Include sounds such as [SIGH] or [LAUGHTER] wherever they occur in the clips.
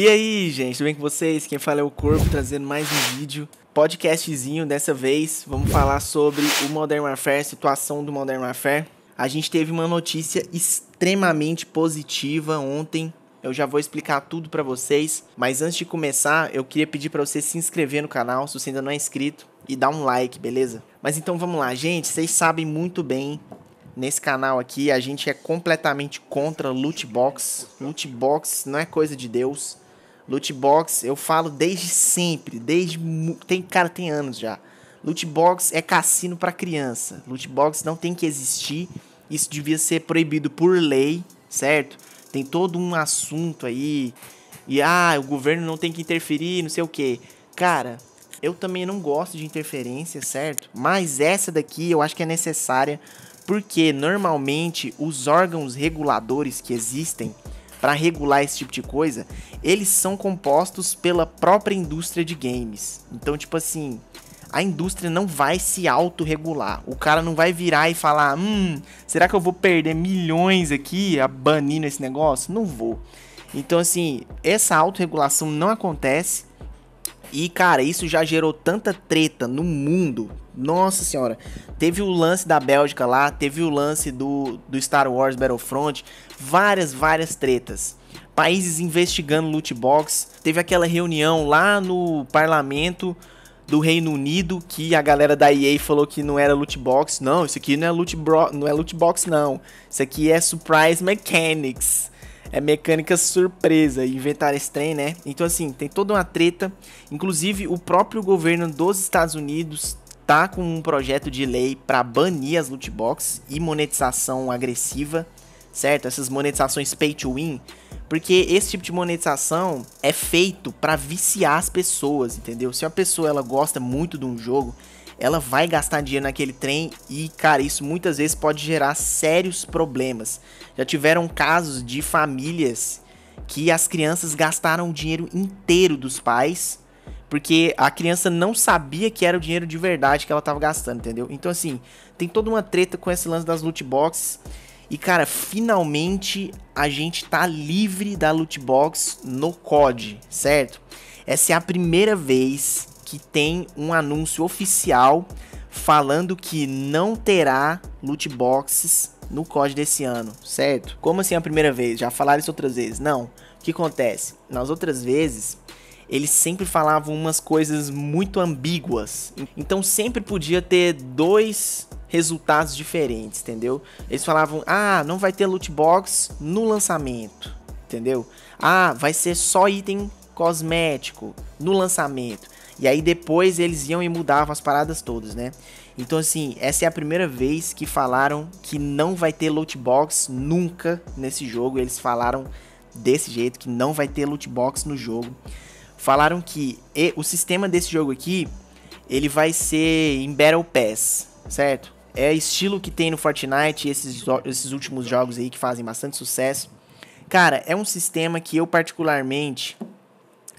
E aí, gente, tudo bem com vocês? Quem fala é o Corpo, trazendo mais um vídeo, podcastzinho dessa vez. Vamos falar sobre o Modern Warfare, situação do Modern Warfare. A gente teve uma notícia extremamente positiva ontem. Eu já vou explicar tudo para vocês, mas antes de começar, eu queria pedir para você se inscrever no canal, se você ainda não é inscrito, e dar um like, beleza? Mas então vamos lá, gente, vocês sabem muito bem nesse canal aqui, a gente é completamente contra loot box. Loot box não é coisa de Deus. Loot box, eu falo desde sempre, desde tem cara tem anos já. Loot box é cassino para criança. Loot box não tem que existir. Isso devia ser proibido por lei, certo? Tem todo um assunto aí e ah, o governo não tem que interferir, não sei o quê. Cara, eu também não gosto de interferência, certo? Mas essa daqui eu acho que é necessária porque normalmente os órgãos reguladores que existem para regular esse tipo de coisa, eles são compostos pela própria indústria de games. Então, tipo assim, a indústria não vai se autorregular. O cara não vai virar e falar: "Hum, será que eu vou perder milhões aqui a banindo esse negócio?" Não vou. Então, assim, essa autorregulação não acontece. E, cara, isso já gerou tanta treta no mundo, nossa senhora. Teve o lance da Bélgica lá, teve o lance do, do Star Wars Battlefront. Várias, várias tretas. Países investigando loot box. Teve aquela reunião lá no parlamento do Reino Unido que a galera da EA falou que não era loot box. Não, isso aqui não é loot, bro, não é loot box não. Isso aqui é surprise mechanics. É mecânica surpresa, inventar esse trem, né? Então assim, tem toda uma treta, inclusive o próprio governo dos Estados Unidos tá com um projeto de lei para banir as loot boxes e monetização agressiva, certo? Essas monetizações pay to win, porque esse tipo de monetização é feito para viciar as pessoas, entendeu? Se uma pessoa ela gosta muito de um jogo, ela vai gastar dinheiro naquele trem e, cara, isso muitas vezes pode gerar sérios problemas. Já tiveram casos de famílias que as crianças gastaram o dinheiro inteiro dos pais porque a criança não sabia que era o dinheiro de verdade que ela tava gastando, entendeu? Então, assim, tem toda uma treta com esse lance das loot boxes. E, cara, finalmente a gente tá livre da loot box no COD, certo? Essa é a primeira vez que tem um anúncio oficial falando que não terá loot boxes no COD desse ano, certo? Como assim é a primeira vez? Já falaram isso outras vezes? Não. O que acontece? Nas outras vezes, eles sempre falavam umas coisas muito ambíguas. Então sempre podia ter dois resultados diferentes, entendeu? Eles falavam: "Ah, não vai ter loot box no lançamento", entendeu? "Ah, vai ser só item cosmético no lançamento". E aí depois eles iam e mudavam as paradas todas, né? Então assim, essa é a primeira vez que falaram que não vai ter loot box nunca nesse jogo. Eles falaram desse jeito que não vai ter loot box no jogo falaram que e, o sistema desse jogo aqui, ele vai ser em Battle Pass, certo? É estilo que tem no Fortnite, esses, esses últimos jogos aí que fazem bastante sucesso. Cara, é um sistema que eu particularmente,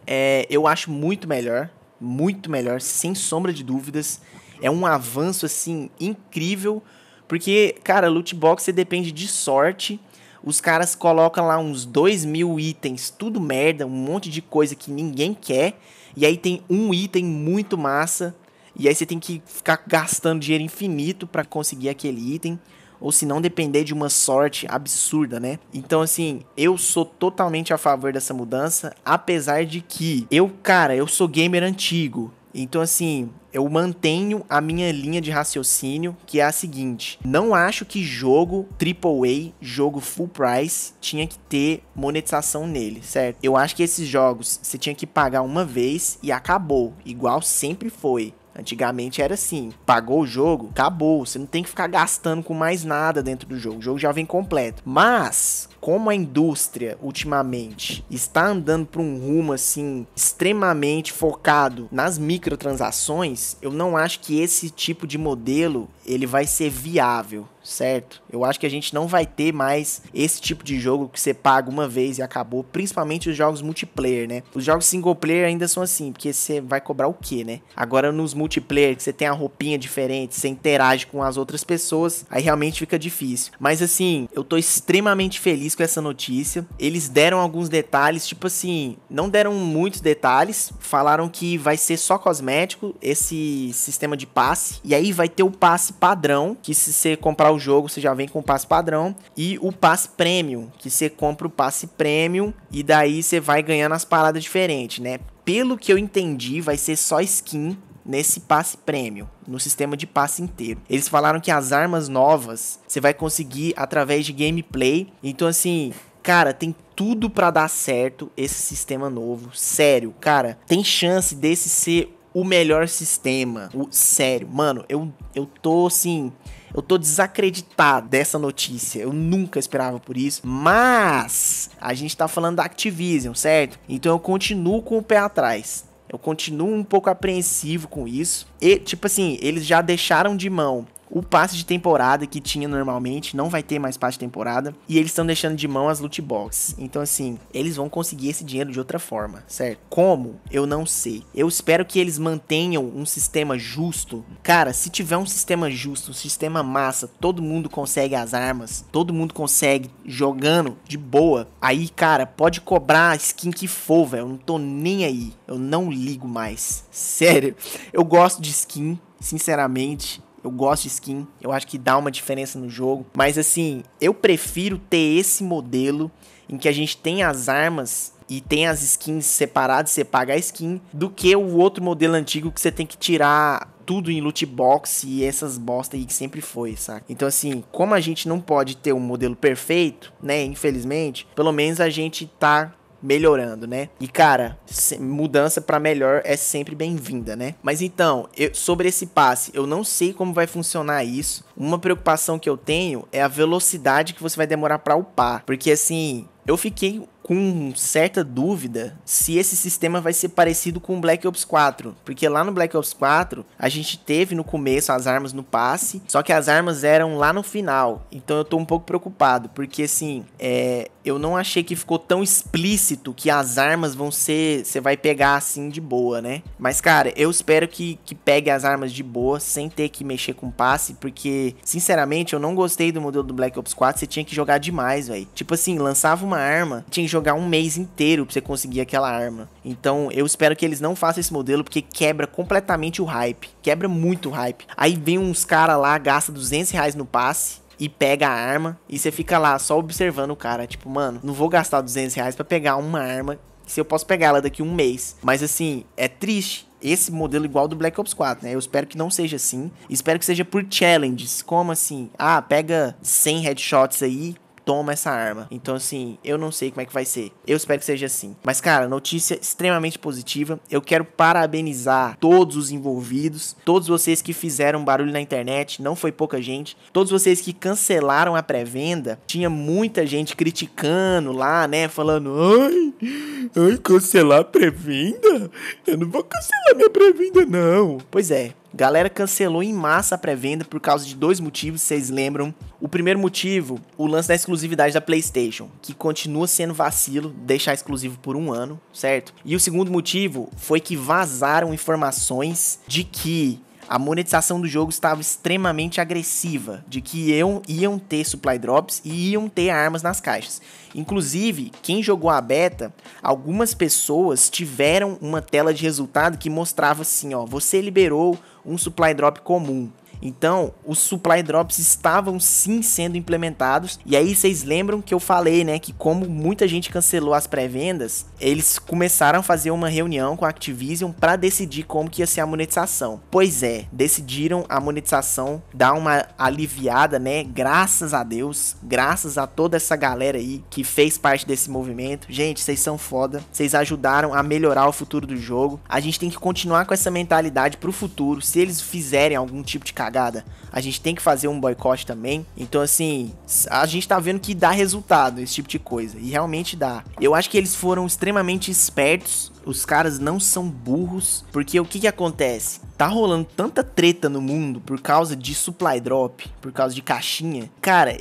é, eu acho muito melhor, muito melhor, sem sombra de dúvidas. É um avanço, assim, incrível, porque, cara, loot box você depende de sorte os caras colocam lá uns 2 mil itens, tudo merda, um monte de coisa que ninguém quer. E aí tem um item muito massa. E aí você tem que ficar gastando dinheiro infinito para conseguir aquele item. Ou se não depender de uma sorte absurda, né? Então, assim, eu sou totalmente a favor dessa mudança. Apesar de que eu, cara, eu sou gamer antigo. Então, assim, eu mantenho a minha linha de raciocínio, que é a seguinte: não acho que jogo AAA, jogo full price, tinha que ter monetização nele, certo? Eu acho que esses jogos você tinha que pagar uma vez e acabou, igual sempre foi. Antigamente era assim, pagou o jogo, acabou. Você não tem que ficar gastando com mais nada dentro do jogo. O jogo já vem completo. Mas como a indústria ultimamente está andando para um rumo assim extremamente focado nas microtransações, eu não acho que esse tipo de modelo ele vai ser viável certo. Eu acho que a gente não vai ter mais esse tipo de jogo que você paga uma vez e acabou, principalmente os jogos multiplayer, né? Os jogos single player ainda são assim, porque você vai cobrar o quê, né? Agora nos multiplayer, que você tem a roupinha diferente, você interage com as outras pessoas, aí realmente fica difícil. Mas assim, eu tô extremamente feliz com essa notícia. Eles deram alguns detalhes, tipo assim, não deram muitos detalhes, falaram que vai ser só cosmético esse sistema de passe, e aí vai ter o passe padrão, que se você comprar o jogo, você já vem com o passe padrão e o passe premium, que você compra o passe premium e daí você vai ganhando as paradas diferentes, né? Pelo que eu entendi, vai ser só skin nesse passe prêmio, no sistema de passe inteiro. Eles falaram que as armas novas você vai conseguir através de gameplay. Então assim, cara, tem tudo para dar certo esse sistema novo. Sério, cara, tem chance desse ser o melhor sistema. O sério, mano, eu eu tô assim eu tô desacreditado dessa notícia. Eu nunca esperava por isso. Mas a gente tá falando da Activision, certo? Então eu continuo com o pé atrás. Eu continuo um pouco apreensivo com isso. E, tipo assim, eles já deixaram de mão o passe de temporada que tinha normalmente não vai ter mais passe de temporada. E eles estão deixando de mão as loot boxes. Então, assim, eles vão conseguir esse dinheiro de outra forma, certo? Como? Eu não sei. Eu espero que eles mantenham um sistema justo. Cara, se tiver um sistema justo, um sistema massa, todo mundo consegue as armas, todo mundo consegue jogando de boa. Aí, cara, pode cobrar a skin que for, velho. Eu não tô nem aí. Eu não ligo mais. [LAUGHS] Sério. Eu gosto de skin, sinceramente. Eu gosto de skin, eu acho que dá uma diferença no jogo. Mas assim, eu prefiro ter esse modelo em que a gente tem as armas e tem as skins separadas, você paga a skin, do que o outro modelo antigo que você tem que tirar tudo em loot box e essas bosta aí que sempre foi, saca? Então assim, como a gente não pode ter um modelo perfeito, né, infelizmente, pelo menos a gente tá melhorando, né? E cara, mudança para melhor é sempre bem-vinda, né? Mas então, eu, sobre esse passe, eu não sei como vai funcionar isso. Uma preocupação que eu tenho é a velocidade que você vai demorar para upar, porque assim, eu fiquei com certa dúvida se esse sistema vai ser parecido com o Black Ops 4, porque lá no Black Ops 4 a gente teve no começo as armas no passe, só que as armas eram lá no final. Então eu tô um pouco preocupado, porque assim, é, eu não achei que ficou tão explícito que as armas vão ser, você vai pegar assim de boa, né? Mas cara, eu espero que, que pegue as armas de boa sem ter que mexer com passe, porque sinceramente eu não gostei do modelo do Black Ops 4, você tinha que jogar demais, velho. Tipo assim, lançava uma arma, tinha que jogar jogar um mês inteiro pra você conseguir aquela arma. Então eu espero que eles não façam esse modelo, porque quebra completamente o hype. Quebra muito o hype. Aí vem uns caras lá, gasta 200 reais no passe e pega a arma e você fica lá só observando o cara. Tipo, mano, não vou gastar 200 reais pra pegar uma arma se eu posso pegar ela daqui um mês. Mas assim, é triste esse modelo igual do Black Ops 4, né? Eu espero que não seja assim. Espero que seja por challenges. Como assim? Ah, pega 100 headshots aí toma essa arma. Então, assim, eu não sei como é que vai ser. Eu espero que seja assim. Mas, cara, notícia extremamente positiva. Eu quero parabenizar todos os envolvidos, todos vocês que fizeram barulho na internet, não foi pouca gente, todos vocês que cancelaram a pré-venda. Tinha muita gente criticando lá, né? Falando, ai, Ai, cancelar a pré-venda? Eu não vou cancelar minha pré-venda, não. Pois é, galera cancelou em massa a pré-venda por causa de dois motivos, vocês lembram? O primeiro motivo, o lance da exclusividade da PlayStation, que continua sendo vacilo deixar exclusivo por um ano, certo? E o segundo motivo foi que vazaram informações de que a monetização do jogo estava extremamente agressiva, de que iam, iam ter supply drops e iam ter armas nas caixas. Inclusive, quem jogou a beta, algumas pessoas tiveram uma tela de resultado que mostrava assim, ó, você liberou um supply drop comum. Então, os supply drops estavam sim sendo implementados. E aí vocês lembram que eu falei, né, que como muita gente cancelou as pré-vendas, eles começaram a fazer uma reunião com a Activision para decidir como que ia ser a monetização. Pois é, decidiram a monetização dar uma aliviada, né? Graças a Deus, graças a toda essa galera aí que fez parte desse movimento. Gente, vocês são foda, vocês ajudaram a melhorar o futuro do jogo. A gente tem que continuar com essa mentalidade pro futuro. Se eles fizerem algum tipo de cagada, cagada, a gente tem que fazer um boicote também. Então, assim, a gente tá vendo que dá resultado esse tipo de coisa. E realmente dá. Eu acho que eles foram extremamente espertos. Os caras não são burros. Porque o que que acontece? Tá rolando tanta treta no mundo por causa de supply drop, por causa de caixinha. Cara,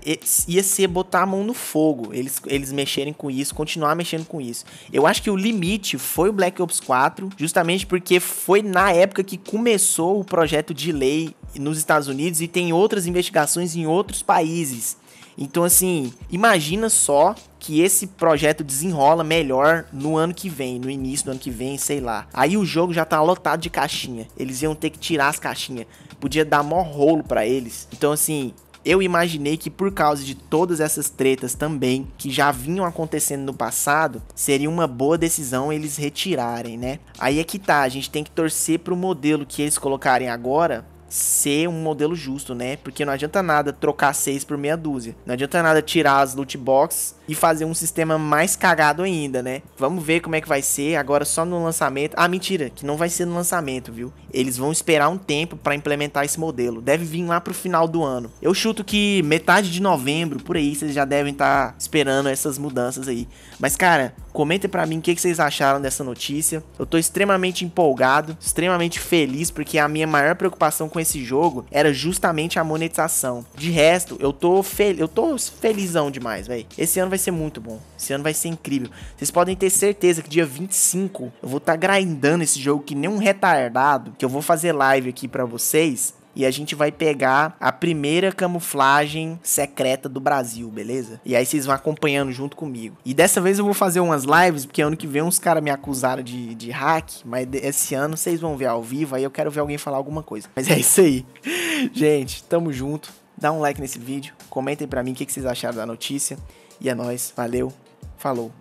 ia ser botar a mão no fogo. Eles, eles mexerem com isso, continuar mexendo com isso. Eu acho que o limite foi o Black Ops 4, justamente porque foi na época que começou o projeto de lei nos Estados Unidos e tem outras investigações em outros países. Então, assim, imagina só que esse projeto desenrola melhor no ano que vem, no início do ano que vem, sei lá. Aí o jogo já tá lotado de caixinha. Eles iam ter que tirar as caixinhas. Podia dar mó rolo para eles. Então, assim, eu imaginei que por causa de todas essas tretas também, que já vinham acontecendo no passado, seria uma boa decisão eles retirarem, né? Aí é que tá, a gente tem que torcer pro modelo que eles colocarem agora ser um modelo justo, né? Porque não adianta nada trocar seis por meia dúzia. Não adianta nada tirar as loot box e fazer um sistema mais cagado ainda, né? Vamos ver como é que vai ser agora só no lançamento. Ah, mentira, que não vai ser no lançamento, viu? Eles vão esperar um tempo para implementar esse modelo. Deve vir lá pro final do ano. Eu chuto que metade de novembro, por aí, vocês já devem estar tá esperando essas mudanças aí. Mas, cara, Comentem para mim o que, vocês acharam dessa notícia. Eu tô extremamente empolgado, extremamente feliz, porque a minha maior preocupação com esse jogo era justamente a monetização. De resto, eu tô, fel eu tô felizão demais, velho. Esse ano vai ser muito bom. Esse ano vai ser incrível. Vocês podem ter certeza que dia 25 eu vou estar tá grindando esse jogo que nem um retardado, que eu vou fazer live aqui para vocês e a gente vai pegar a primeira camuflagem secreta do Brasil, beleza? E aí vocês vão acompanhando junto comigo. E dessa vez eu vou fazer umas lives, porque ano que vem uns caras me acusaram de, de hack, mas esse ano vocês vão ver ao vivo, aí eu quero ver alguém falar alguma coisa. Mas é isso aí. [LAUGHS] gente, tamo junto. Dá um like nesse vídeo, comentem pra mim o que, que vocês acharam da notícia. E é nóis, valeu, falou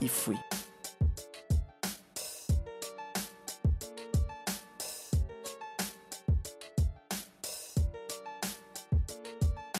e fui.